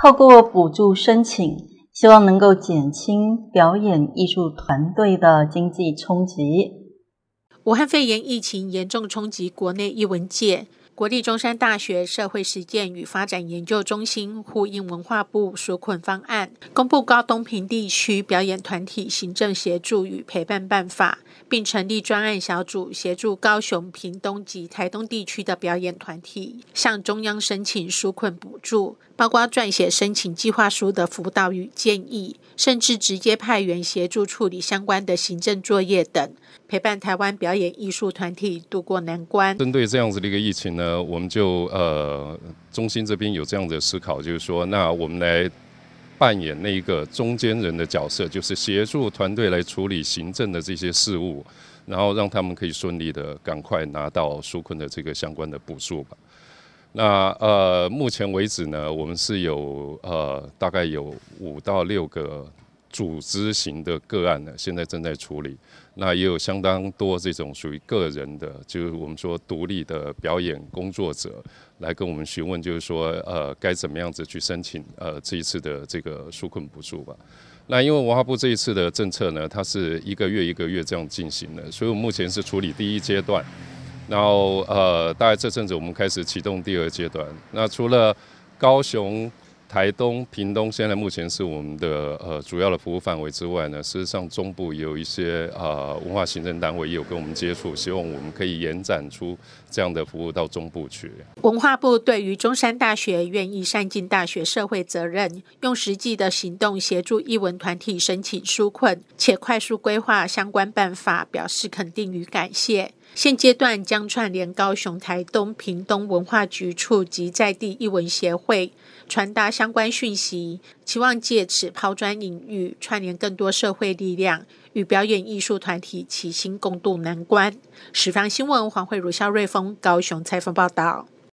透过补助申请，希望能够减轻表演艺术团队的经济冲击。武汉肺炎疫情严重冲击国内艺文界，国立中山大学社会实践与发展研究中心呼应文化部纾困方案，公布高东平地区表演团体行政协助与陪伴办法，并成立专案小组，协助高雄、屏东及台东地区的表演团体向中央申请纾困补助。包括撰写申请计划书的辅导与建议，甚至直接派员协助处理相关的行政作业等，陪伴台湾表演艺术团体渡过难关。针对这样子的一个疫情呢，我们就呃中心这边有这样的思考，就是说，那我们来扮演那一个中间人的角色，就是协助团队来处理行政的这些事务，然后让他们可以顺利的赶快拿到纾困的这个相关的补助吧。那呃，目前为止呢，我们是有呃大概有五到六个组织型的个案呢，现在正在处理。那也有相当多这种属于个人的，就是我们说独立的表演工作者，来跟我们询问，就是说呃该怎么样子去申请呃这一次的这个纾困补助吧。那因为文化部这一次的政策呢，它是一个月一个月这样进行的，所以我目前是处理第一阶段。然后，呃，大概这阵子我们开始启动第二阶段。那除了高雄、台东、屏东，现在目前是我们的呃主要的服务范围之外呢，实上中部有一些呃文化行政单位也有跟我们接触，希望我们可以延展出这样的服务到中部去。文化部对于中山大学愿意善尽大学社会责任，用实际的行动协助艺文团体申请纾困，且快速规划相关办法，表示肯定与感谢。现阶段将串联高雄、台东、屏东文化局处及在地艺文协会，传达相关讯息，期望借此抛砖引玉，串联更多社会力量与表演艺术团体齐心共渡难关。《时方新闻》黄慧如、萧瑞峰高雄采访报道。